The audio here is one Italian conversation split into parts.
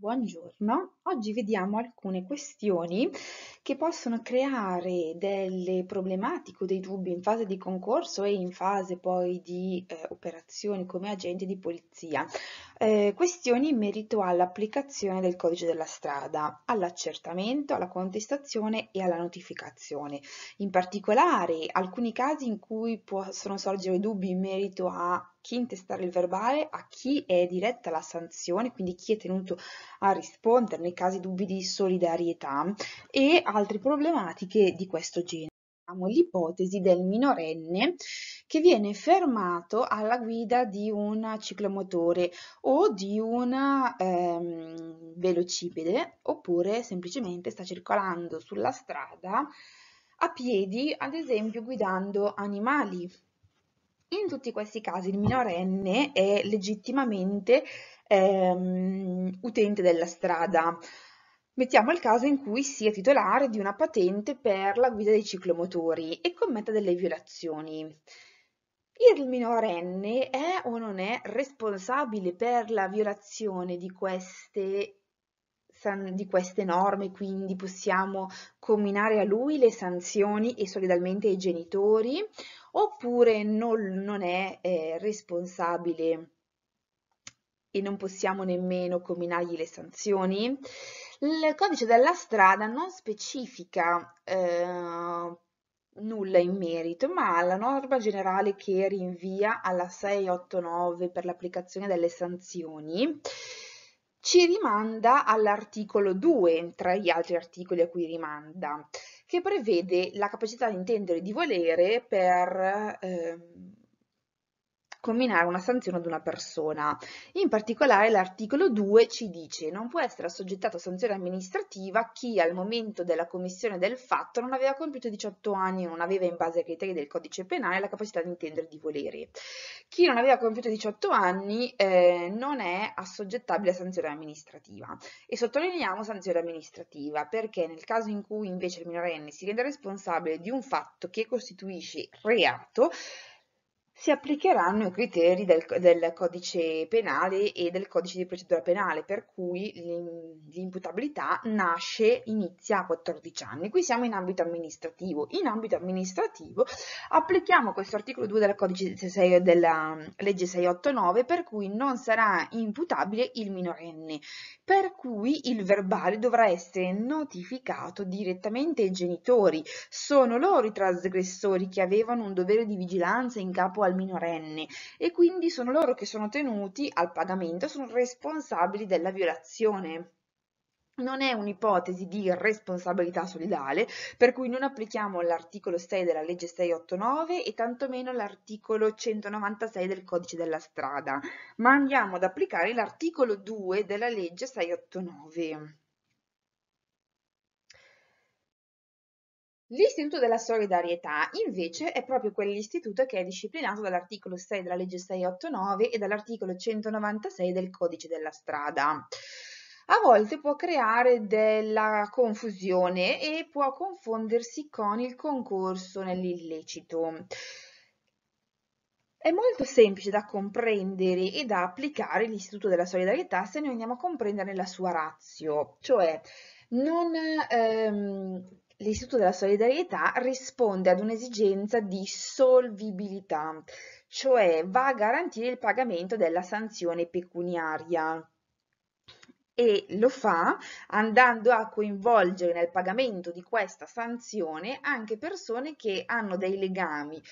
Buongiorno, oggi vediamo alcune questioni che possono creare delle problematiche o dei dubbi in fase di concorso e in fase poi di eh, operazioni come agenti di polizia eh, questioni in merito all'applicazione del codice della strada, all'accertamento, alla contestazione e alla notificazione. In particolare, alcuni casi in cui possono sorgere dubbi in merito a chi intestare il verbale, a chi è diretta la sanzione, quindi chi è tenuto a rispondere nei casi dubbi di solidarietà e altre problematiche di questo genere abbiamo l'ipotesi del minorenne che viene fermato alla guida di un ciclomotore o di un ehm, velocipede oppure semplicemente sta circolando sulla strada a piedi, ad esempio guidando animali. In tutti questi casi il minorenne è legittimamente ehm, utente della strada Mettiamo il caso in cui sia titolare di una patente per la guida dei ciclomotori e commetta delle violazioni. Il minorenne è o non è responsabile per la violazione di queste di queste norme, quindi possiamo combinare a lui le sanzioni e solidalmente ai genitori, oppure non, non è eh, responsabile e non possiamo nemmeno combinargli le sanzioni. Il codice della strada non specifica eh, nulla in merito, ma la norma generale che rinvia alla 689 per l'applicazione delle sanzioni ci rimanda all'articolo 2, tra gli altri articoli a cui rimanda, che prevede la capacità di intendere e di volere per eh, comminare una sanzione ad una persona. In particolare l'articolo 2 ci dice non può essere assoggettato a sanzione amministrativa chi al momento della commissione del fatto non aveva compiuto 18 anni e non aveva in base ai criteri del codice penale la capacità di intendere di volere. Chi non aveva compiuto 18 anni eh, non è assoggettabile a sanzione amministrativa e sottolineiamo sanzione amministrativa perché nel caso in cui invece il minorenne si rende responsabile di un fatto che costituisce reato si applicheranno i criteri del, del, codice penale e del codice di procedura penale, per cui l'imputabilità nasce, inizia a 14 anni. Qui siamo in ambito amministrativo. In ambito amministrativo applichiamo questo articolo 2 del codice 6, della legge 689, per cui non sarà imputabile il minorenne, per cui il verbale dovrà essere notificato direttamente ai genitori. Sono loro i trasgressori che avevano un dovere di vigilanza in capo al al minorenne e quindi sono loro che sono tenuti al pagamento, sono responsabili della violazione. Non è un'ipotesi di responsabilità solidale, per cui non applichiamo l'articolo 6 della legge 689 e tantomeno l'articolo 196 del codice della strada, ma andiamo ad applicare l'articolo 2 della legge 689. L'istituto della solidarietà invece è proprio quell'istituto che è disciplinato dall'articolo 6 della legge 689 e dall'articolo 196 del codice della strada. A volte può creare della confusione e può confondersi con il concorso nell'illecito. È molto semplice da comprendere e da applicare l'istituto della solidarietà se noi andiamo a comprenderne la sua razio, cioè non... Ehm, l'istituto della solidarietà risponde ad un'esigenza di solvibilità, cioè va a garantire il pagamento della sanzione pecuniaria e lo fa andando a coinvolgere nel pagamento di questa sanzione anche persone che hanno dei legami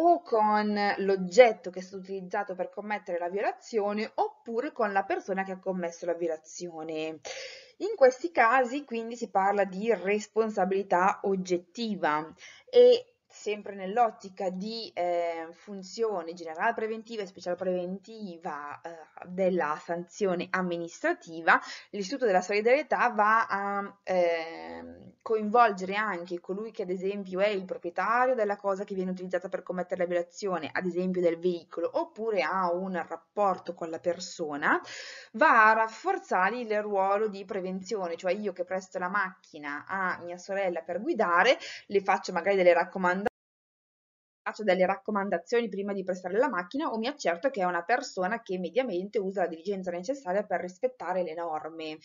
o con l'oggetto che è stato utilizzato per commettere la violazione oppure con la persona che ha commesso la violazione. In questi casi quindi si parla di responsabilità oggettiva e sempre nell'ottica di eh, funzione generale preventiva e speciale preventiva eh, della sanzione amministrativa, l'Istituto della Solidarietà va a eh, coinvolgere anche colui che ad esempio è il proprietario della cosa che viene utilizzata per commettere la violazione, ad esempio del veicolo, oppure ha un rapporto con la persona, va a rafforzare il ruolo di prevenzione, cioè io che presto la macchina a mia sorella per guidare, le faccio magari delle raccomandazioni, faccio delle raccomandazioni prima di prestare la macchina o mi accerto che è una persona che mediamente usa la diligenza necessaria per rispettare le norme.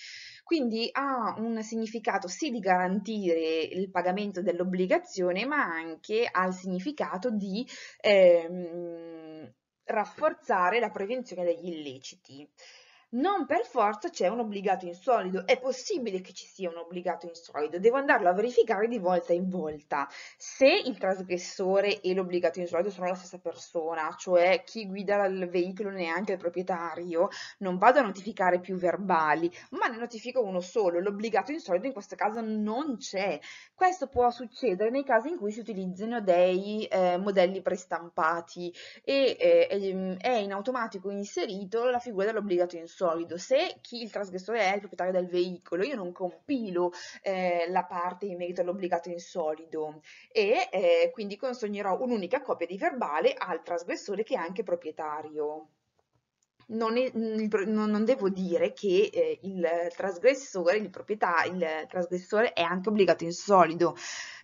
Quindi ha un significato sì di garantire il pagamento dell'obbligazione, ma anche ha il significato di ehm, rafforzare la prevenzione degli illeciti non per forza c'è un obbligato in solido, è possibile che ci sia un obbligato in solido, devo andarlo a verificare di volta in volta. Se il trasgressore e l'obbligato in solido sono la stessa persona, cioè chi guida il veicolo neanche il proprietario, non vado a notificare più verbali, ma ne notifico uno solo, l'obbligato in solido in questo caso non c'è. Questo può succedere nei casi in cui si utilizzino dei eh, modelli prestampati e eh, è in automatico inserito la figura dell'obbligato in solido solido. Se chi il trasgressore è il proprietario del veicolo, io non compilo eh, la parte in merito all'obbligato in solido e eh, quindi consegnerò un'unica copia di verbale al trasgressore che è anche proprietario. Non, è, mm, non, devo dire che eh, il trasgressore, il proprietario, il trasgressore è anche obbligato in solido,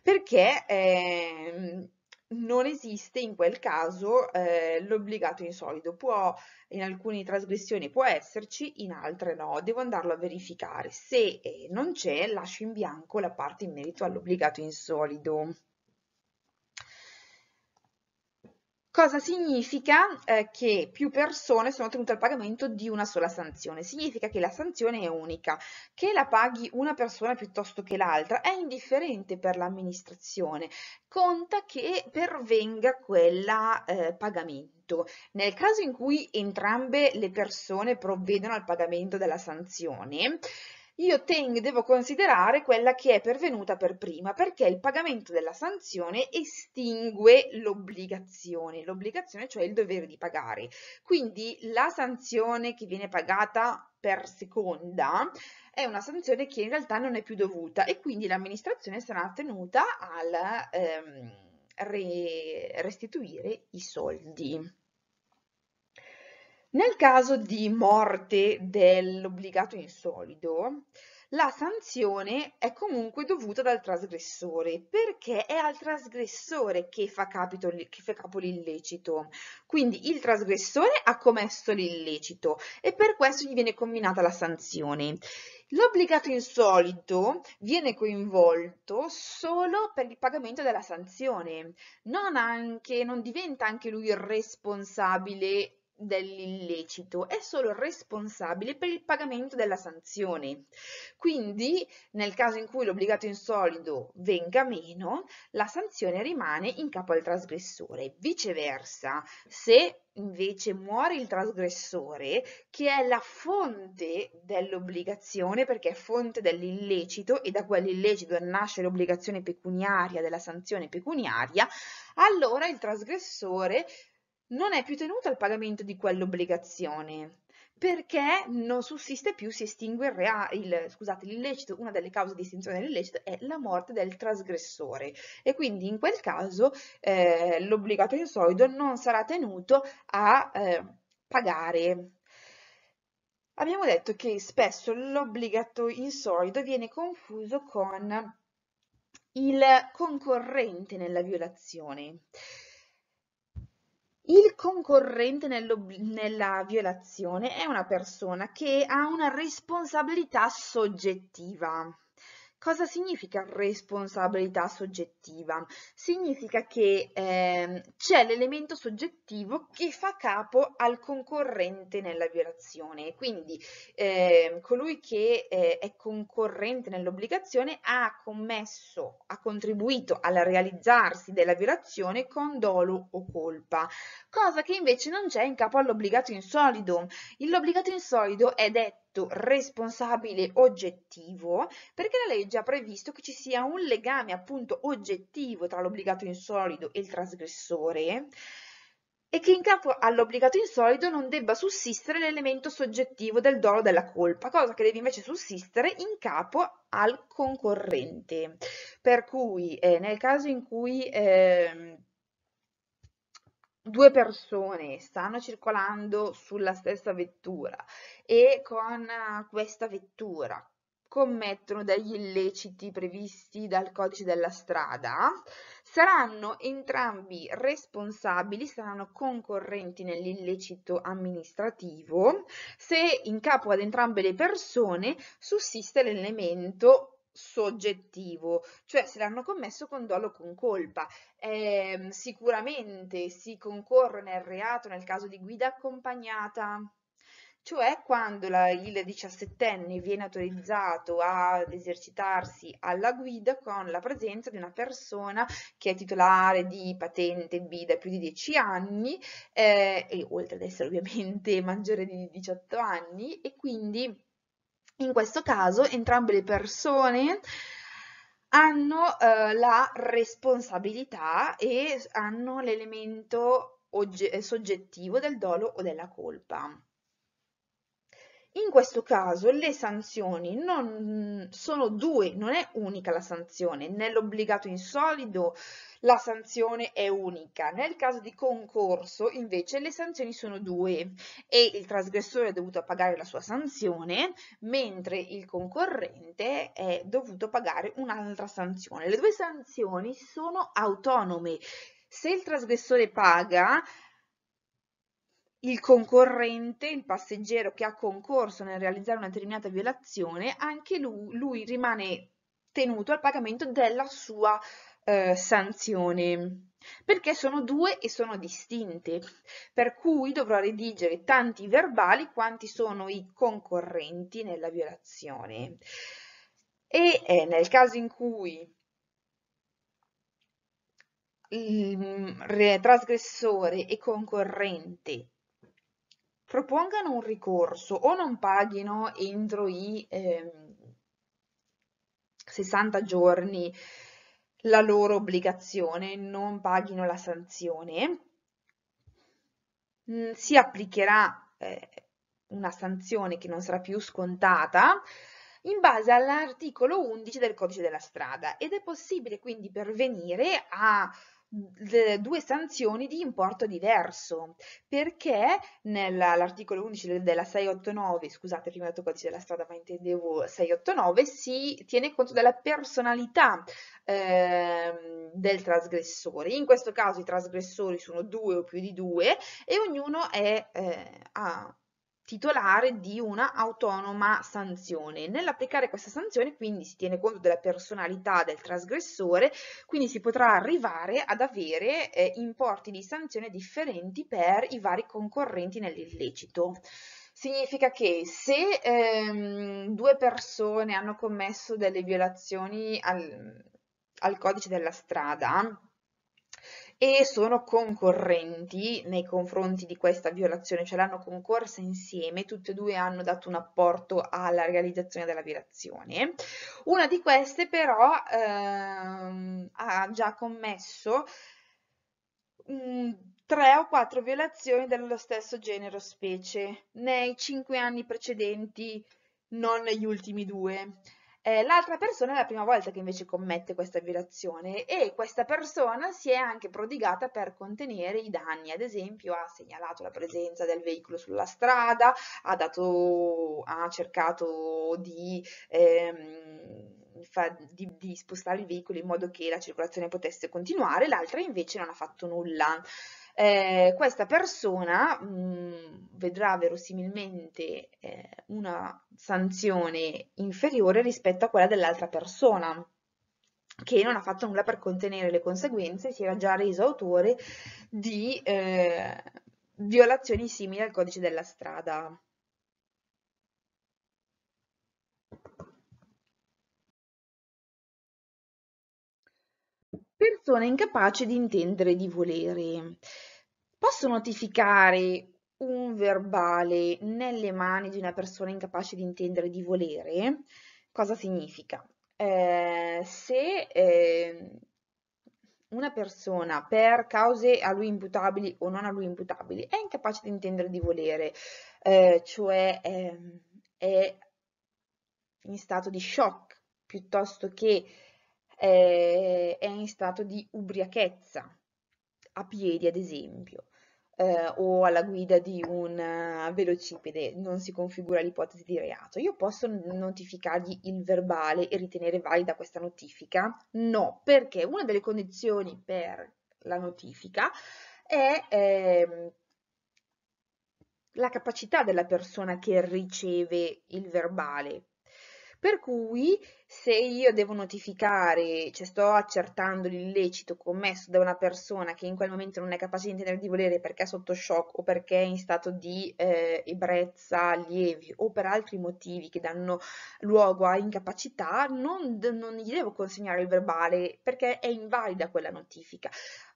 perché eh, non esiste in quel caso eh, l'obbligato insolido, può, in alcune trasgressioni può esserci, in altre no, devo andarlo a verificare, se eh, non c'è lascio in bianco la parte in merito all'obbligato in solido. Cosa significa eh, che più persone sono tenute al pagamento di una sola sanzione? Significa che la sanzione è unica, che la paghi una persona piuttosto che l'altra è indifferente per l'amministrazione, conta che pervenga quel eh, pagamento. Nel caso in cui entrambe le persone provvedono al pagamento della sanzione, io ten- devo considerare quella che è pervenuta per prima perché il pagamento della sanzione estingue l'obbligazione, l'obbligazione cioè il dovere di pagare. Quindi la sanzione che viene pagata per seconda è una sanzione che in realtà non è più dovuta e quindi l'amministrazione sarà tenuta al ehm, re- restituire i soldi. Nel caso di morte dell'obbligato in solido, la sanzione è comunque dovuta dal trasgressore perché è al trasgressore che fa, capito, che fa capo l'illecito. Quindi il trasgressore ha commesso l'illecito e per questo gli viene combinata la sanzione. L'obbligato in insolito viene coinvolto solo per il pagamento della sanzione, non, anche, non diventa anche lui il responsabile dell'illecito, è solo responsabile per il pagamento della sanzione. Quindi, nel caso in cui l'obbligato in solido venga meno, la sanzione rimane in capo al trasgressore. Viceversa, se invece muore il trasgressore, che è la fonte dell'obbligazione, perché è fonte dell'illecito e da quell'illecito nasce l'obbligazione pecuniaria della sanzione pecuniaria, allora il trasgressore non è più tenuta al pagamento di quell'obbligazione perché non sussiste più, si estingue il, scusate, l'illecito, una delle cause di estinzione dell'illecito è la morte del trasgressore e quindi in quel caso eh, l'obbligato in solido non sarà tenuto a eh, pagare. Abbiamo detto che spesso l'obbligato in solido viene confuso con il concorrente nella violazione. Il concorrente nella violazione è una persona che ha una responsabilità soggettiva. Cosa significa responsabilità soggettiva? Significa che eh, c'è l'elemento soggettivo che fa capo al concorrente nella violazione, quindi eh, colui che eh, è concorrente nell'obbligazione ha commesso, ha contribuito al realizzarsi della violazione con dolo o colpa, cosa che invece non c'è in capo all'obbligato in solido. L'obbligato in solido è detto soggetto responsabile oggettivo, perché la legge ha previsto che ci sia un legame appunto oggettivo tra l'obbligato insolido e il trasgressore e che in capo all'obbligato insolido non debba sussistere l'elemento soggettivo del dolo della colpa, cosa che deve invece sussistere in capo al concorrente. Per cui eh, nel caso in cui eh, due persone stanno circolando sulla stessa vettura e con eh, questa vettura commettono degli illeciti previsti dal codice della strada, saranno entrambi responsabili, saranno concorrenti nell'illecito amministrativo se in capo ad entrambe le persone sussiste l'elemento soggettivo, cioè se l'hanno commesso con dolo o con colpa. Eh, sicuramente si concorre nel reato nel caso di guida accompagnata, cioè quando la, il diciassettenne viene autorizzato ad esercitarsi alla guida con la presenza di una persona che è titolare di patente B da più di 10 anni, eh, e oltre ad essere ovviamente maggiore di 18 anni, e quindi in questo caso entrambe le persone hanno eh, la responsabilità e hanno l'elemento soggettivo del dolo o della colpa. In questo caso le sanzioni non sono due, non è unica la sanzione, nell'obbligato in solido la sanzione è unica, nel caso di concorso invece le sanzioni sono due e il trasgressore è dovuto pagare la sua sanzione mentre il concorrente è dovuto pagare un'altra sanzione. Le due sanzioni sono autonome, se il trasgressore paga il concorrente, il passeggero che ha concorso nel realizzare una determinata violazione, anche lui, lui rimane tenuto al pagamento della sua eh, sanzione perché sono due e sono distinte, per cui dovrò redigere tanti verbali quanti sono i concorrenti nella violazione. E eh, nel caso in cui il mm, trasgressore e concorrente propongano un ricorso o non paghino entro i eh, 60 giorni la loro obbligazione, non paghino la sanzione, mm, si applicherà eh, una sanzione che non sarà più scontata in base all'articolo 11 del codice della strada ed è possibile quindi pervenire a due sanzioni di importo diverso perché nell'articolo 11 della 689 scusate prima ho detto codice della strada ma intendevo 689 si tiene conto della personalità eh, del trasgressore in questo caso i trasgressori sono due o più di due e ognuno è, eh, ha titolare di una autonoma sanzione. Nell'applicare questa sanzione quindi si tiene conto della personalità del trasgressore, quindi si potrà arrivare ad avere eh, importi di sanzione differenti per i vari concorrenti nell'illecito. Significa che se ehm, due persone hanno commesso delle violazioni al, al codice della strada, e sono concorrenti nei confronti di questa violazione, cioè l'hanno concorsa insieme, tutte e due hanno dato un apporto alla realizzazione della violazione. Una di queste però ehm, ha già commesso mh, mm, tre o quattro violazioni dello stesso genero specie nei cinque anni precedenti, non negli ultimi due. Eh, l'altra persona è la prima volta che invece commette questa violazione e questa persona si è anche prodigata per contenere i danni, ad esempio ha segnalato la presenza del veicolo sulla strada, ha, dato, ha cercato di... Ehm, di, di, spostare il veicolo in modo che la circolazione potesse continuare, l'altra invece non ha fatto nulla eh, questa persona mh, mm, vedrà verosimilmente eh, una sanzione inferiore rispetto a quella dell'altra persona che non ha fatto nulla per contenere le conseguenze, e si era già reso autore di eh, violazioni simili al codice della strada. persone incapace di intendere di volere. Posso notificare un verbale nelle mani di una persona incapace di intendere di volere? Cosa significa? Eh, se eh, una persona per cause a lui imputabili o non a lui imputabili è incapace di intendere di volere, eh, cioè ehm, è in stato di shock piuttosto che eh, è in stato di ubriachezza, a piedi ad esempio, eh, o alla guida di un eh, velocipede, non si configura l'ipotesi di reato. Io posso notificargli il verbale e ritenere valida questa notifica? No, perché una delle condizioni per la notifica è... Eh, la capacità della persona che riceve il verbale per cui se io devo notificare, cioè sto accertando l'illecito commesso da una persona che in quel momento non è capace di intendere di volere perché è sotto shock o perché è in stato di eh, ebbrezza lievi o per altri motivi che danno luogo a incapacità, non, non gli devo consegnare il verbale perché è invalida quella notifica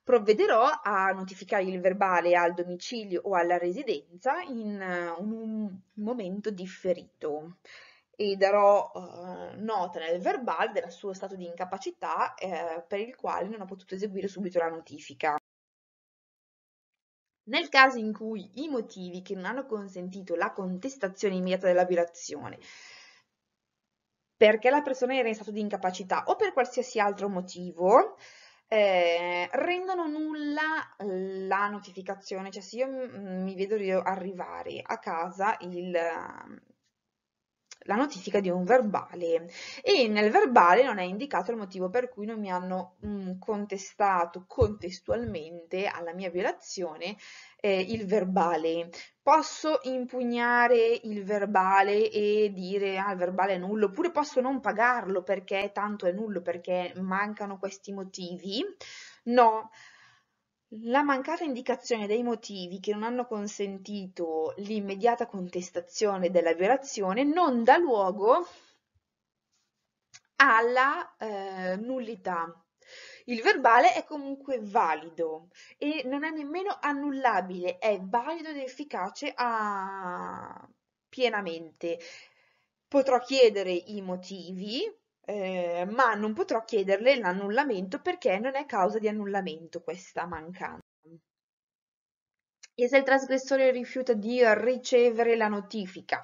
provvederò a notificare il verbale al domicilio o alla residenza in eh, un momento differito e darò eh, nota nel verbale del suo stato di incapacità eh, per il quale non ho potuto eseguire subito la notifica. Nel caso in cui i motivi che non hanno consentito la contestazione immediata della violazione perché la persona era in stato di incapacità o per qualsiasi altro motivo eh, rendono nulla eh, la notificazione, cioè se io mm, mi vedo arrivare a casa il, la notifica di un verbale e nel verbale non è indicato il motivo per cui non mi hanno mh, mm, contestato contestualmente alla mia violazione eh, il verbale. Posso impugnare il verbale e dire ah il verbale è nullo oppure posso non pagarlo perché tanto è nullo perché mancano questi motivi? No, la mancata indicazione dei motivi che non hanno consentito l'immediata contestazione della violazione non dà luogo alla eh, nullità. Il verbale è comunque valido e non è nemmeno annullabile, è valido ed efficace a... Ah, pienamente. Potrò chiedere i motivi eh, ma non potrò chiederle l'annullamento perché non è causa di annullamento questa mancanza. E se il trasgressore rifiuta di ricevere la notifica?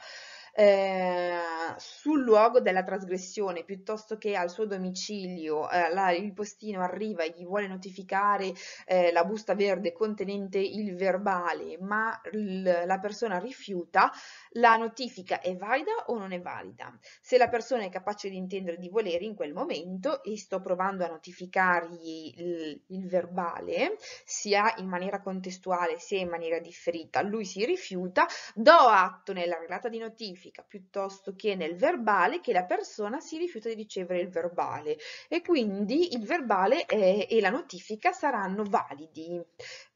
Eh, sul luogo della trasgressione piuttosto che al suo domicilio eh, la, il postino arriva e gli vuole notificare eh, la busta verde contenente il verbale ma la persona rifiuta la notifica è valida o non è valida se la persona è capace di intendere di volere in quel momento e sto provando a notificargli il, il verbale sia in maniera contestuale sia in maniera differita lui si rifiuta do atto nella relata di notifica significa piuttosto che nel verbale che la persona si rifiuta di ricevere il verbale e quindi il verbale eh, e la notifica saranno validi.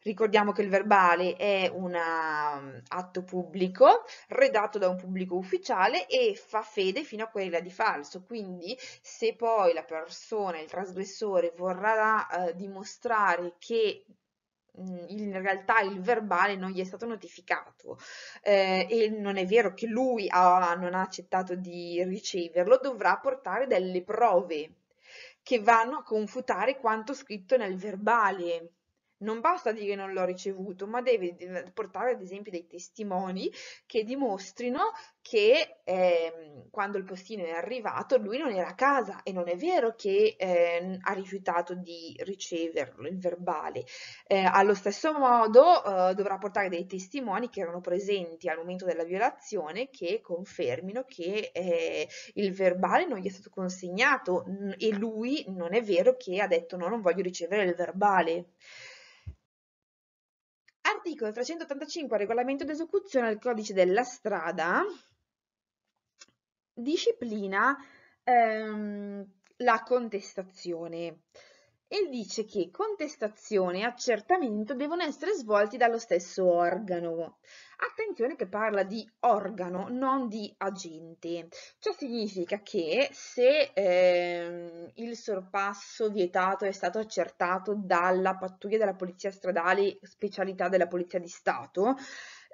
Ricordiamo che il verbale è un um, atto pubblico redatto da un pubblico ufficiale e fa fede fino a quella di falso, quindi se poi la persona, il trasgressore vorrà eh, dimostrare che in realtà il verbale non gli è stato notificato eh, e non è vero che lui ha, non ha accettato di riceverlo, dovrà portare delle prove che vanno a confutare quanto scritto nel verbale non basta dire che non l'ho ricevuto, ma devi portare ad esempio dei testimoni che dimostrino che eh, quando il postino è arrivato lui non era a casa e non è vero che eh, ha rifiutato di riceverlo, il verbale. Eh, allo stesso modo eh, dovrà portare dei testimoni che erano presenti al momento della violazione che confermino che eh, il verbale non gli è stato consegnato e lui non è vero che ha detto no, non voglio ricevere il verbale l'articolo 385, regolamento d'esecuzione del codice della strada, disciplina ehm, la contestazione e dice che contestazione e accertamento devono essere svolti dallo stesso organo. Attenzione che parla di organo, non di agente. Ciò significa che se eh, il sorpasso vietato è stato accertato dalla pattuglia della polizia stradale, specialità della polizia di Stato,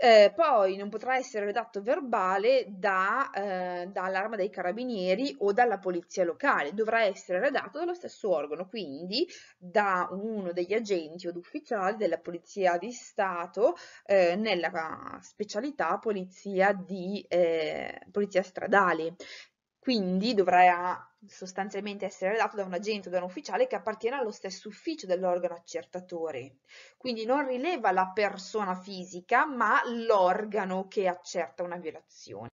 eh, poi non potrà essere redatto verbale da, eh, dall'arma dei carabinieri o dalla polizia locale, dovrà essere redatto dallo stesso organo, quindi da uno degli agenti o ufficiali della polizia di Stato eh, nella specialità polizia, di, eh, polizia stradale. Quindi dovrà sostanzialmente essere redatto da un agente o da un ufficiale che appartiene allo stesso ufficio dell'organo accertatore. Quindi non rileva la persona fisica, ma l'organo che accerta una violazione.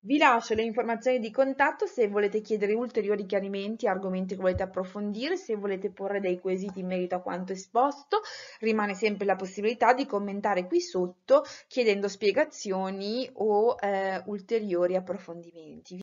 Vi lascio le informazioni di contatto se volete chiedere ulteriori chiarimenti, argomenti che volete approfondire, se volete porre dei quesiti in merito a quanto esposto, rimane sempre la possibilità di commentare qui sotto chiedendo spiegazioni o eh, ulteriori approfondimenti.